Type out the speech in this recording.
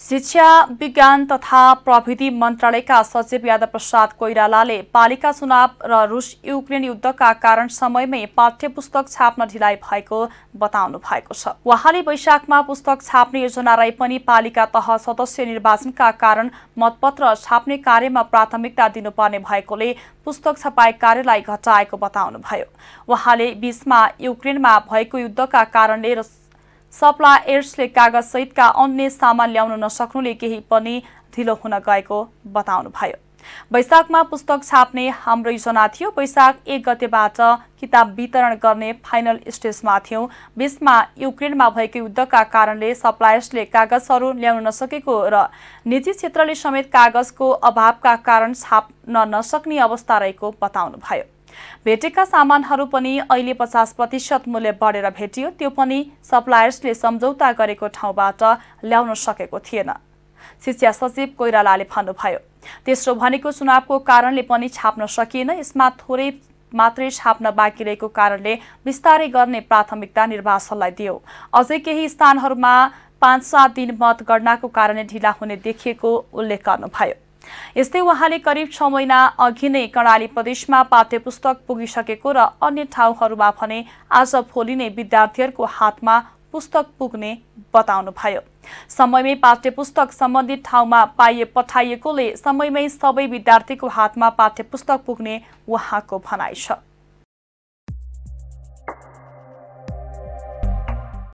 शिक्षा विज्ञान तथा प्रविधि मन्त्रालयका सचिव यादव प्रसाद कोइरालाले पालिका चुनाव र रुस युक्रेन युद्धका कारण समयमै पाठ्य पुस्तक छाप्न ढिलाइ भएको बताउनु भएको छ उहाँले वैशाखमा पुस्तक छाप्ने योजनालाई पनि पालिका तह सदस्य निर्वाचनका कारण मतपत्र छाप्ने कार्यमा प्राथमिकता दिनुपर्ने भएकोले पुस्तक छपाई कार्यलाई घटाएको बताउनुभयो उहाँले बीचमा युक्रेनमा भएको युद्धका कारणले सप्ला एड्सले कागजसहितका अन्य सामान ल्याउन नसक्नुले केही पनि ढिलो हुन गएको बताउनुभयो वैशाखमा पुस्तक छाप्ने हाम्रो योजना थियो वैशाख एक गतेबाट किताब वितरण गर्ने फाइनल स्टेजमा थियौँ बिचमा युक्रेनमा भएको युद्धका कारणले सप्लायर्सले कागजहरू ल्याउन नसकेको र निजी क्षेत्रले समेत कागजको अभावका कारण छाप्न नसक्ने अवस्था रहेको बताउनुभयो भेटेका सामानहरू पनि अहिले पचास प्रतिशत मूल्य बढेर भेटियो त्यो पनि सप्लायर्सले सम्झौता गरेको ठाउँबाट ल्याउन सकेको थिएन शिक्षा सचिव कोइरालाले भन्नुभयो तेस्रो भनेको चुनावको कारणले पनि छाप्न सकिएन यसमा थोरै मात्रै छाप्न बाँकी रहेको कारणले बिस्तारै गर्ने प्राथमिकता निर्वाचनलाई दियो अझै केही स्थानहरूमा पाँच सात दिन मतगणनाको कारणले ढिला हुने देखिएको उल्लेख गर्नुभयो यस्तै उहाँले करिब छ महिना अघि नै कर्णाली प्रदेशमा पाठ्य पुस्तक पुगिसकेको र अन्य ठाउँहरूमा भने आज भोलि नै विद्यार्थीहरूको हातमा पुस्तक पुग्ने बताउनुभयो समयमै पाठ्य पुस्तक सम्बन्धित ठाउँमा पाइए पठाइएकोले समयमै सबै विद्यार्थीको हातमा पाठ्य पुग्ने उहाँको भनाइ छ